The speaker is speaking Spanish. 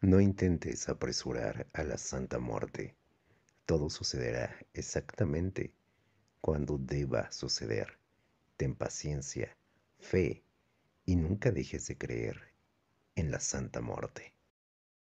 No intentes apresurar a la Santa Muerte. Todo sucederá exactamente cuando deba suceder. Ten paciencia, fe y nunca dejes de creer en la Santa Muerte.